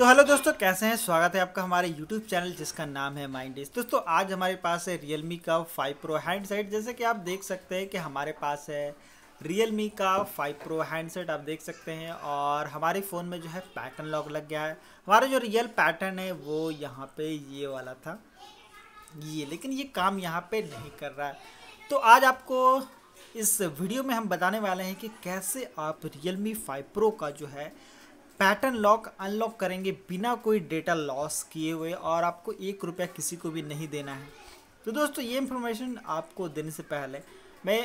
तो हेलो दोस्तों कैसे हैं स्वागत है आपका हमारे यूट्यूब चैनल जिसका नाम है माइंड इज दोस्तों आज हमारे पास है मी का फाइव प्रो हैंड सेट जैसे कि आप देख सकते हैं कि हमारे पास है मी का फाइव प्रो हैंडसेट आप देख सकते हैं और हमारे फ़ोन में जो है पैटर्न लॉक लग गया है हमारा जो रियल पैटर्न है वो यहाँ पर ये वाला था ये लेकिन ये काम यहाँ पर नहीं कर रहा है तो आज आपको इस वीडियो में हम बताने वाले हैं कि कैसे आप रियल मी फाइव प्रो का जो है पैटर्न लॉक अनलॉक करेंगे बिना कोई डेटा लॉस किए हुए और आपको एक रुपया किसी को भी नहीं देना है तो दोस्तों ये इन्फॉर्मेशन आपको देने से पहले मैं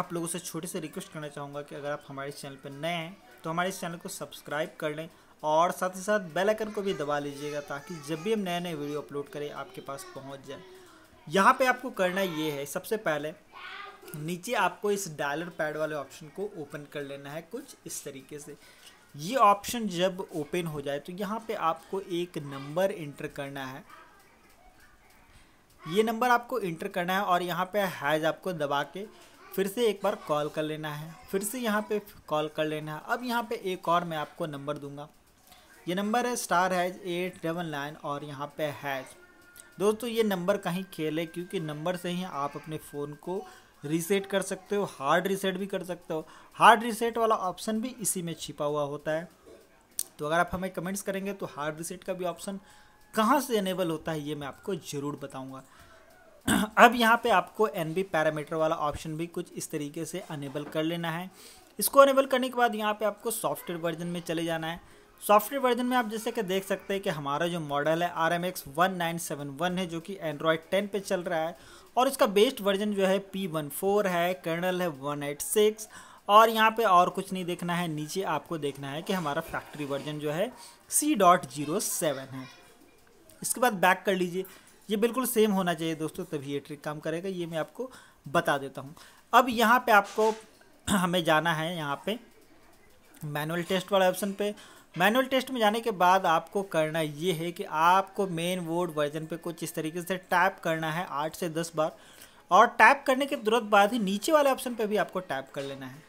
आप लोगों से छोटी सी रिक्वेस्ट करना चाहूँगा कि अगर आप हमारे चैनल पर नए हैं तो हमारे चैनल को सब्सक्राइब कर लें और साथ ही साथ बेल आइकन को भी दबा लीजिएगा ताकि जब भी हम नए नए वीडियो अपलोड करें आपके पास पहुंच जाए यहाँ पे आपको करना ये है सबसे पहले नीचे आपको इस डायलर पैड वाले ऑप्शन को ओपन कर लेना है कुछ इस तरीके से ये ऑप्शन जब ओपन हो जाए तो यहाँ पे आपको एक नंबर इंटर करना है ये नंबर आपको इंटर करना है और यहाँ पे हैज़ आपको दबा के फिर से एक बार कॉल कर लेना है फिर से यहाँ पे कॉल कर लेना है अब यहाँ पे एक और मैं आपको नंबर दूंगा ये नंबर है star hash eight double nine और यहाँ पे हैज़ दोस्तों ये नंबर कहीं खेले क्योंकि नंबर से ही आप अपने फ़ोन को रीसेट कर सकते हो हार्ड रीसेट भी कर सकते हो हार्ड रीसेट वाला ऑप्शन भी इसी में छिपा हुआ होता है तो अगर आप हमें कमेंट्स करेंगे तो हार्ड रीसेट का भी ऑप्शन कहाँ से इनेबल होता है ये मैं आपको ज़रूर बताऊँगा अब यहाँ पे आपको एन बी पैरामीटर वाला ऑप्शन भी कुछ इस तरीके से अनेबल कर लेना है इसको अनेबल करने के बाद यहाँ पे आपको सॉफ्टवेयर वर्जन में चले जाना है सॉफ्टवेयर वर्जन में आप जैसे कि देख सकते हैं कि हमारा जो मॉडल है R M X one nine seven one है जो कि एंड्रॉयड टेन पे चल रहा है और इसका बेस्ट वर्जन जो है पी वन फोर है कर्नल है वन एट सिक्स और यहाँ पे और कुछ नहीं देखना है नीचे आपको देखना है कि हमारा फैक्ट्री वर्जन जो है सी डॉट जीरो सेवन है इसके बाद बैक कर लीजिए ये बिल्कुल सेम होना चाहिए दोस्तों तभी ये ट्रिक काम करेगा ये मैं आपको बता देता हूँ अब यहाँ पे आपको हमें जाना है यहाँ पे मैनुअल टेस्ट वाला ऑप्शन पे मैनुअल टेस्ट में जाने के बाद आपको करना ये है कि आपको मेन वोड वर्जन पे कुछ इस तरीके से टैप करना है आठ से दस बार और टैप करने के तुरंत बाद ही नीचे वाले ऑप्शन पे भी आपको टैप कर लेना है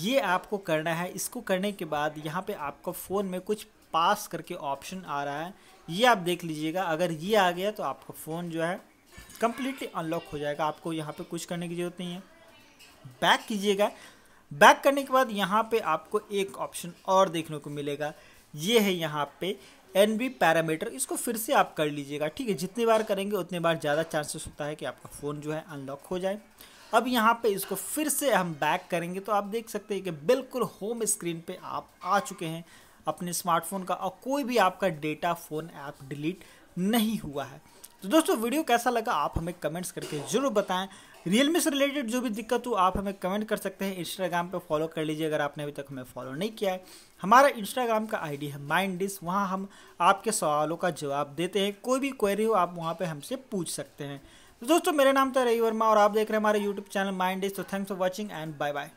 ये आपको करना है इसको करने के बाद यहाँ पे आपको फ़ोन में कुछ पास करके ऑप्शन आ रहा है ये आप देख लीजिएगा अगर ये आ गया तो आपका फ़ोन जो है कम्प्लीटली अनलॉक हो जाएगा आपको यहाँ पर कुछ करने की ज़रूरत नहीं है बैक कीजिएगा बैक करने के बाद यहाँ पे आपको एक ऑप्शन और देखने को मिलेगा ये है यहाँ पे एन बी पैरामीटर इसको फिर से आप कर लीजिएगा ठीक है जितनी बार करेंगे उतनी बार ज़्यादा चांसेस होता है कि आपका फ़ोन जो है अनलॉक हो जाए अब यहाँ पे इसको फिर से हम बैक करेंगे तो आप देख सकते हैं कि बिल्कुल होम स्क्रीन पे आप आ चुके हैं अपने स्मार्टफोन का और कोई भी आपका डेटा फ़ोन ऐप डिलीट नहीं हुआ है तो दोस्तों वीडियो कैसा लगा आप हमें कमेंट्स करके ज़रूर बताएं रियलमी से रिलेटेड जो भी दिक्कत हो आप हमें कमेंट कर सकते हैं इंस्टाग्राम पे फॉलो कर लीजिए अगर आपने अभी तक हमें फॉलो नहीं किया है हमारा इंस्टाग्राम का आईडी है माइंड डिस वहाँ हम आपके सवालों का जवाब देते हैं कोई भी क्वेरी हो आप वहाँ पर हमसे पूछ सकते हैं तो दोस्तों मेरा नाम था रवि वर्मा और आप देख रहे हैं हमारे यूट्यूब चैनल माइंड डिस तो thanks for watching and bye bye